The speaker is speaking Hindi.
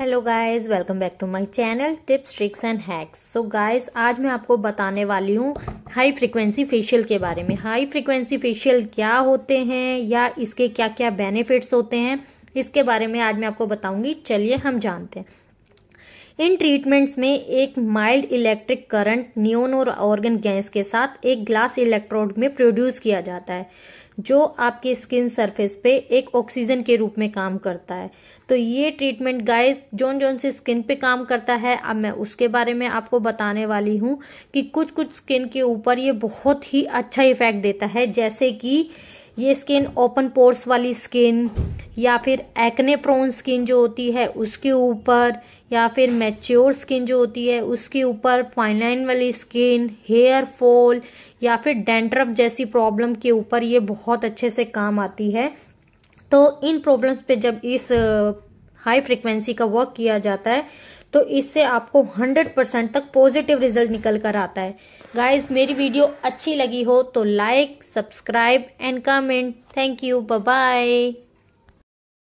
hello guys welcome back to my channel tips tricks and hacks so guys आज मैं आपको बताने वाली हूँ हाई फ्रिक्वेंसी फेशियल के बारे में हाई फ्रिक्वेंसी फेशियल क्या होते हैं या इसके क्या क्या बेनिफिट्स होते हैं इसके बारे में आज मैं आपको बताऊंगी चलिए हम जानते हैं इन ट्रीटमेंट्स में एक माइल्ड इलेक्ट्रिक करंट नियोन और ऑर्गन गैस के साथ एक ग्लास इलेक्ट्रोड में प्रोड्यूस किया जाता है जो आपके स्किन सरफेस पे एक ऑक्सीजन के रूप में काम करता है तो ये ट्रीटमेंट गाइस जोन जोन से स्किन पे काम करता है अब मैं उसके बारे में आपको बताने वाली हूँ कि कुछ कुछ स्किन के ऊपर ये बहुत ही अच्छा इफेक्ट देता है जैसे कि ये स्किन ओपन पोर्स वाली स्किन या फिर एक्ने प्रोन स्किन जो होती है उसके ऊपर या फिर मैच्योर स्किन जो होती है उसके ऊपर फाइनलाइन वाली स्किन हेयर फॉल या फिर डेंड्रफ जैसी प्रॉब्लम के ऊपर ये बहुत अच्छे से काम आती है तो इन प्रॉब्लम्स पे जब इस हाई फ्रिक्वेंसी का वर्क किया जाता है तो इससे आपको 100 परसेंट तक पॉजिटिव रिजल्ट निकल कर आता है गाइज मेरी वीडियो अच्छी लगी हो तो like subscribe and comment thank you bye